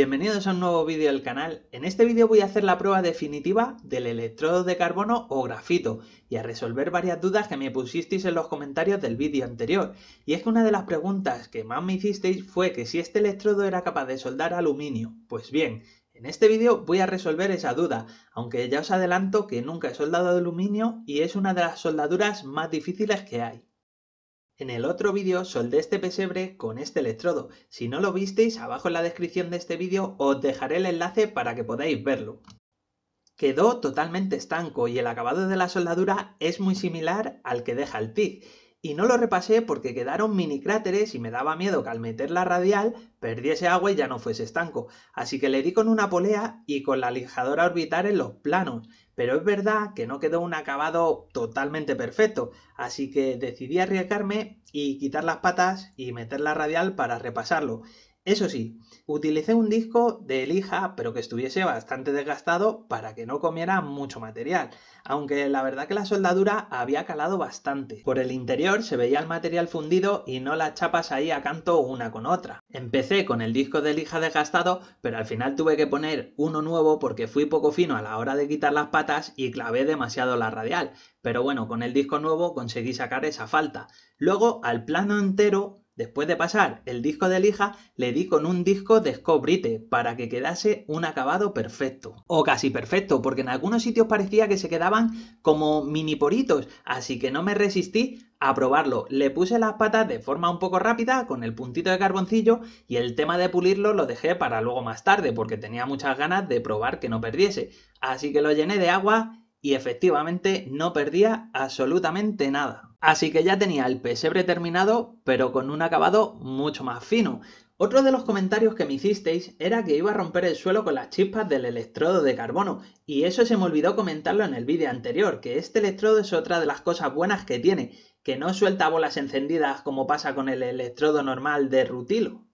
Bienvenidos a un nuevo vídeo del canal. En este vídeo voy a hacer la prueba definitiva del electrodo de carbono o grafito y a resolver varias dudas que me pusisteis en los comentarios del vídeo anterior. Y es que una de las preguntas que más me hicisteis fue que si este electrodo era capaz de soldar aluminio. Pues bien, en este vídeo voy a resolver esa duda, aunque ya os adelanto que nunca he soldado aluminio y es una de las soldaduras más difíciles que hay. En el otro vídeo soldé este pesebre con este electrodo. Si no lo visteis, abajo en la descripción de este vídeo os dejaré el enlace para que podáis verlo. Quedó totalmente estanco y el acabado de la soldadura es muy similar al que deja el TIG. Y no lo repasé porque quedaron mini cráteres y me daba miedo que al meter la radial perdiese agua y ya no fuese estanco. Así que le di con una polea y con la lijadora orbital en los planos pero es verdad que no quedó un acabado totalmente perfecto, así que decidí arriesgarme y quitar las patas y meter la radial para repasarlo, eso sí, utilicé un disco de lija, pero que estuviese bastante desgastado para que no comiera mucho material, aunque la verdad que la soldadura había calado bastante. Por el interior se veía el material fundido y no las chapas ahí a canto una con otra. Empecé con el disco de lija desgastado, pero al final tuve que poner uno nuevo porque fui poco fino a la hora de quitar las patas y clavé demasiado la radial. Pero bueno, con el disco nuevo conseguí sacar esa falta. Luego, al plano entero, Después de pasar el disco de lija, le di con un disco de escobrite para que quedase un acabado perfecto. O casi perfecto, porque en algunos sitios parecía que se quedaban como mini poritos, así que no me resistí a probarlo. Le puse las patas de forma un poco rápida con el puntito de carboncillo y el tema de pulirlo lo dejé para luego más tarde porque tenía muchas ganas de probar que no perdiese. Así que lo llené de agua y efectivamente no perdía absolutamente nada. Así que ya tenía el pesebre terminado, pero con un acabado mucho más fino. Otro de los comentarios que me hicisteis era que iba a romper el suelo con las chispas del electrodo de carbono, y eso se me olvidó comentarlo en el vídeo anterior, que este electrodo es otra de las cosas buenas que tiene, que no suelta bolas encendidas como pasa con el electrodo normal de rutilo.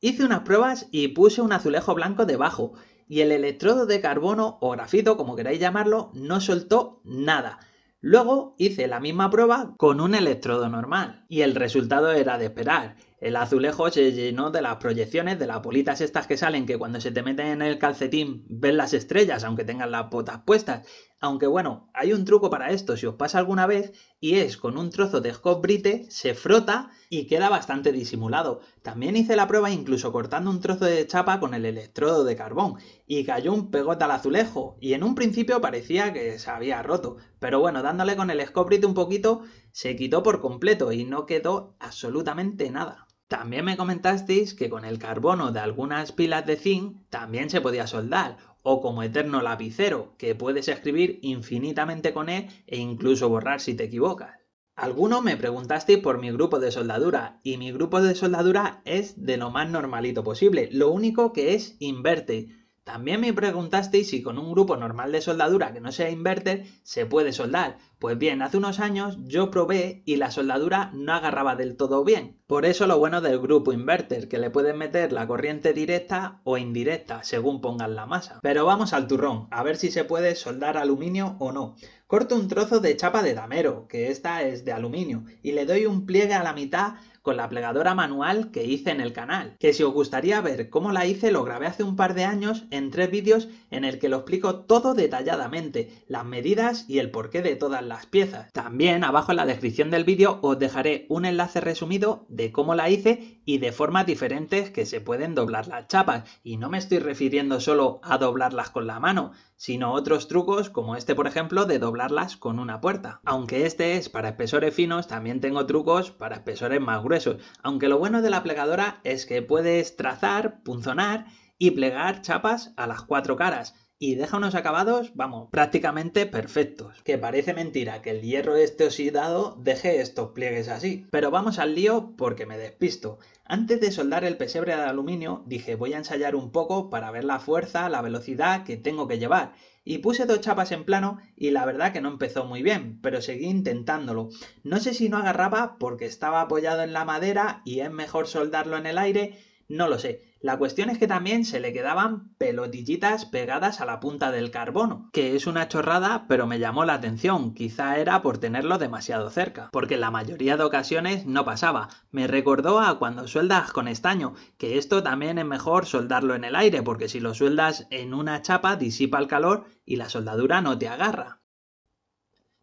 Hice unas pruebas y puse un azulejo blanco debajo, y el electrodo de carbono o grafito, como queráis llamarlo, no soltó nada. Luego hice la misma prueba con un electrodo normal y el resultado era de esperar, el azulejo se llenó de las proyecciones, de las bolitas estas que salen, que cuando se te meten en el calcetín ven las estrellas, aunque tengan las botas puestas. Aunque bueno, hay un truco para esto, si os pasa alguna vez, y es con un trozo de escobrite se frota y queda bastante disimulado. También hice la prueba incluso cortando un trozo de chapa con el electrodo de carbón, y cayó un pegote al azulejo, y en un principio parecía que se había roto, pero bueno, dándole con el Scott un poquito, se quitó por completo y no quedó absolutamente nada. También me comentasteis que con el carbono de algunas pilas de zinc también se podía soldar, o como eterno lapicero, que puedes escribir infinitamente con él e incluso borrar si te equivocas. Algunos me preguntasteis por mi grupo de soldadura, y mi grupo de soldadura es de lo más normalito posible, lo único que es inverte, también me preguntasteis si con un grupo normal de soldadura que no sea inverter se puede soldar. Pues bien, hace unos años yo probé y la soldadura no agarraba del todo bien. Por eso lo bueno del grupo inverter, que le puedes meter la corriente directa o indirecta, según pongas la masa. Pero vamos al turrón, a ver si se puede soldar aluminio o no. Corto un trozo de chapa de damero, que esta es de aluminio, y le doy un pliegue a la mitad con la plegadora manual que hice en el canal, que si os gustaría ver cómo la hice lo grabé hace un par de años en tres vídeos en el que lo explico todo detalladamente, las medidas y el porqué de todas las piezas. También abajo en la descripción del vídeo os dejaré un enlace resumido de cómo la hice y de formas diferentes que se pueden doblar las chapas, y no me estoy refiriendo solo a doblarlas con la mano, sino otros trucos como este por ejemplo de doblarlas con una puerta. Aunque este es para espesores finos, también tengo trucos para espesores más gruesos eso. aunque lo bueno de la plegadora es que puedes trazar, punzonar y plegar chapas a las cuatro caras, y deja unos acabados, vamos, prácticamente perfectos. Que parece mentira que el hierro este oxidado deje estos pliegues así. Pero vamos al lío porque me despisto. Antes de soldar el pesebre de aluminio, dije voy a ensayar un poco para ver la fuerza, la velocidad que tengo que llevar. Y puse dos chapas en plano y la verdad que no empezó muy bien, pero seguí intentándolo. No sé si no agarraba porque estaba apoyado en la madera y es mejor soldarlo en el aire no lo sé. La cuestión es que también se le quedaban pelotillitas pegadas a la punta del carbono, que es una chorrada, pero me llamó la atención, quizá era por tenerlo demasiado cerca, porque en la mayoría de ocasiones no pasaba. Me recordó a cuando sueldas con estaño, que esto también es mejor soldarlo en el aire, porque si lo sueldas en una chapa disipa el calor y la soldadura no te agarra.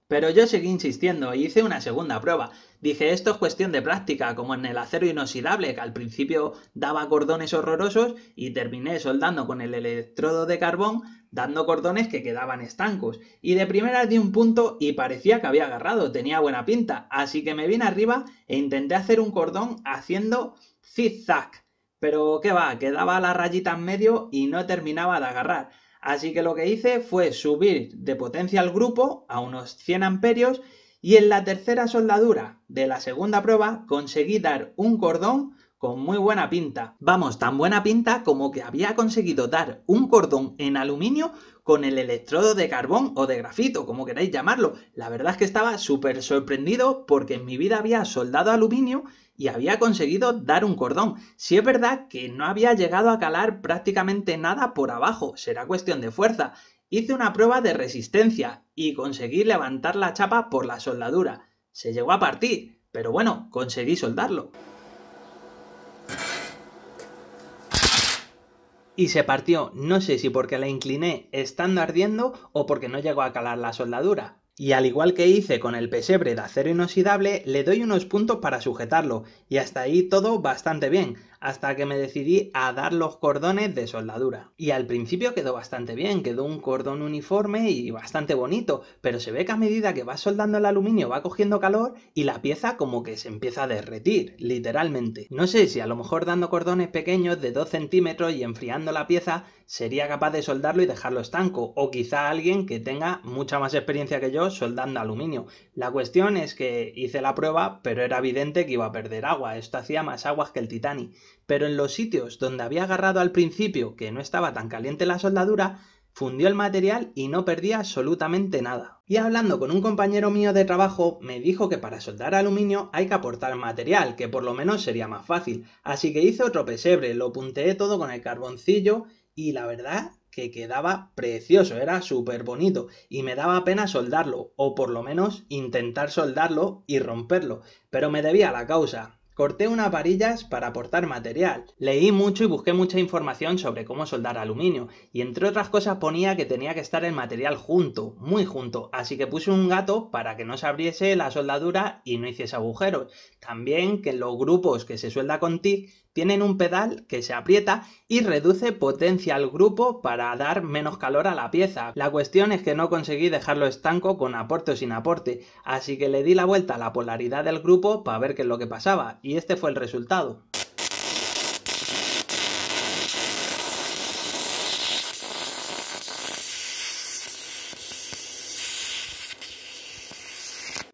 Pero yo seguí insistiendo y e hice una segunda prueba. Dije, esto es cuestión de práctica, como en el acero inoxidable, que al principio daba cordones horrorosos y terminé soldando con el electrodo de carbón, dando cordones que quedaban estancos. Y de primera di un punto y parecía que había agarrado, tenía buena pinta, así que me vine arriba e intenté hacer un cordón haciendo zigzag. Pero qué va, quedaba la rayita en medio y no terminaba de agarrar. Así que lo que hice fue subir de potencia al grupo a unos 100 amperios y en la tercera soldadura de la segunda prueba conseguí dar un cordón con muy buena pinta. Vamos, tan buena pinta como que había conseguido dar un cordón en aluminio con el electrodo de carbón o de grafito, como queráis llamarlo. La verdad es que estaba súper sorprendido porque en mi vida había soldado aluminio y había conseguido dar un cordón. Si es verdad que no había llegado a calar prácticamente nada por abajo, será cuestión de fuerza. Hice una prueba de resistencia y conseguí levantar la chapa por la soldadura. Se llegó a partir, pero bueno, conseguí soldarlo. y se partió, no sé si porque la incliné estando ardiendo o porque no llegó a calar la soldadura. Y al igual que hice con el pesebre de acero inoxidable, le doy unos puntos para sujetarlo, y hasta ahí todo bastante bien, hasta que me decidí a dar los cordones de soldadura. Y al principio quedó bastante bien, quedó un cordón uniforme y bastante bonito, pero se ve que a medida que va soldando el aluminio va cogiendo calor y la pieza como que se empieza a derretir, literalmente. No sé si a lo mejor dando cordones pequeños de 2 centímetros y enfriando la pieza sería capaz de soldarlo y dejarlo estanco, o quizá alguien que tenga mucha más experiencia que yo soldando aluminio. La cuestión es que hice la prueba, pero era evidente que iba a perder agua, esto hacía más aguas que el Titanic pero en los sitios donde había agarrado al principio que no estaba tan caliente la soldadura, fundió el material y no perdía absolutamente nada. Y hablando con un compañero mío de trabajo, me dijo que para soldar aluminio hay que aportar material, que por lo menos sería más fácil. Así que hice otro pesebre, lo punteé todo con el carboncillo y la verdad que quedaba precioso, era súper bonito y me daba pena soldarlo, o por lo menos intentar soldarlo y romperlo, pero me debía la causa. Corté unas varillas para aportar material. Leí mucho y busqué mucha información sobre cómo soldar aluminio. Y entre otras cosas ponía que tenía que estar el material junto, muy junto. Así que puse un gato para que no se abriese la soldadura y no hiciese agujeros. También que los grupos que se suelda con TIC tienen un pedal que se aprieta y reduce potencia al grupo para dar menos calor a la pieza. La cuestión es que no conseguí dejarlo estanco con aporte o sin aporte, así que le di la vuelta a la polaridad del grupo para ver qué es lo que pasaba y este fue el resultado.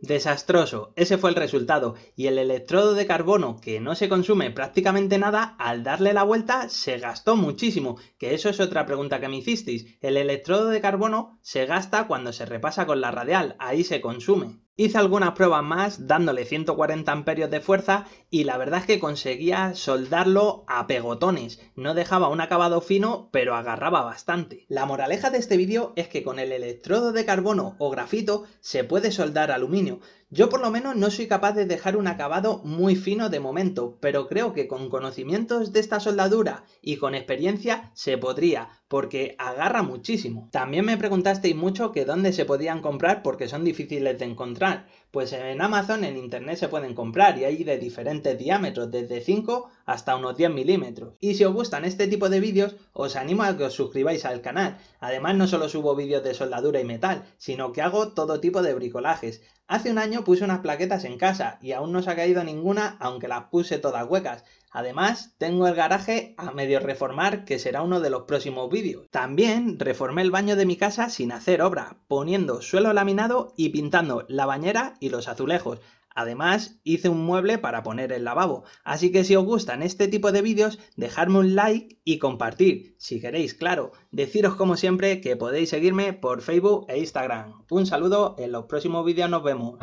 Desastroso, ese fue el resultado, y el electrodo de carbono, que no se consume prácticamente nada, al darle la vuelta se gastó muchísimo, que eso es otra pregunta que me hicisteis, el electrodo de carbono se gasta cuando se repasa con la radial, ahí se consume. Hice algunas pruebas más dándole 140 amperios de fuerza y la verdad es que conseguía soldarlo a pegotones, no dejaba un acabado fino pero agarraba bastante. La moraleja de este vídeo es que con el electrodo de carbono o grafito se puede soldar aluminio, yo por lo menos no soy capaz de dejar un acabado muy fino de momento, pero creo que con conocimientos de esta soldadura y con experiencia se podría, porque agarra muchísimo. También me preguntasteis mucho que dónde se podían comprar porque son difíciles de encontrar, pues en Amazon, en Internet se pueden comprar y hay de diferentes diámetros, desde 5 hasta unos 10 milímetros. Y si os gustan este tipo de vídeos, os animo a que os suscribáis al canal. Además, no solo subo vídeos de soldadura y metal, sino que hago todo tipo de bricolajes. Hace un año puse unas plaquetas en casa y aún no se ha caído ninguna, aunque las puse todas huecas. Además, tengo el garaje a medio reformar, que será uno de los próximos vídeos. También reformé el baño de mi casa sin hacer obra, poniendo suelo laminado y pintando la bañera y los azulejos. Además, hice un mueble para poner el lavabo. Así que si os gustan este tipo de vídeos, dejadme un like y compartir, si queréis, claro. Deciros como siempre que podéis seguirme por Facebook e Instagram. Un saludo, en los próximos vídeos nos vemos.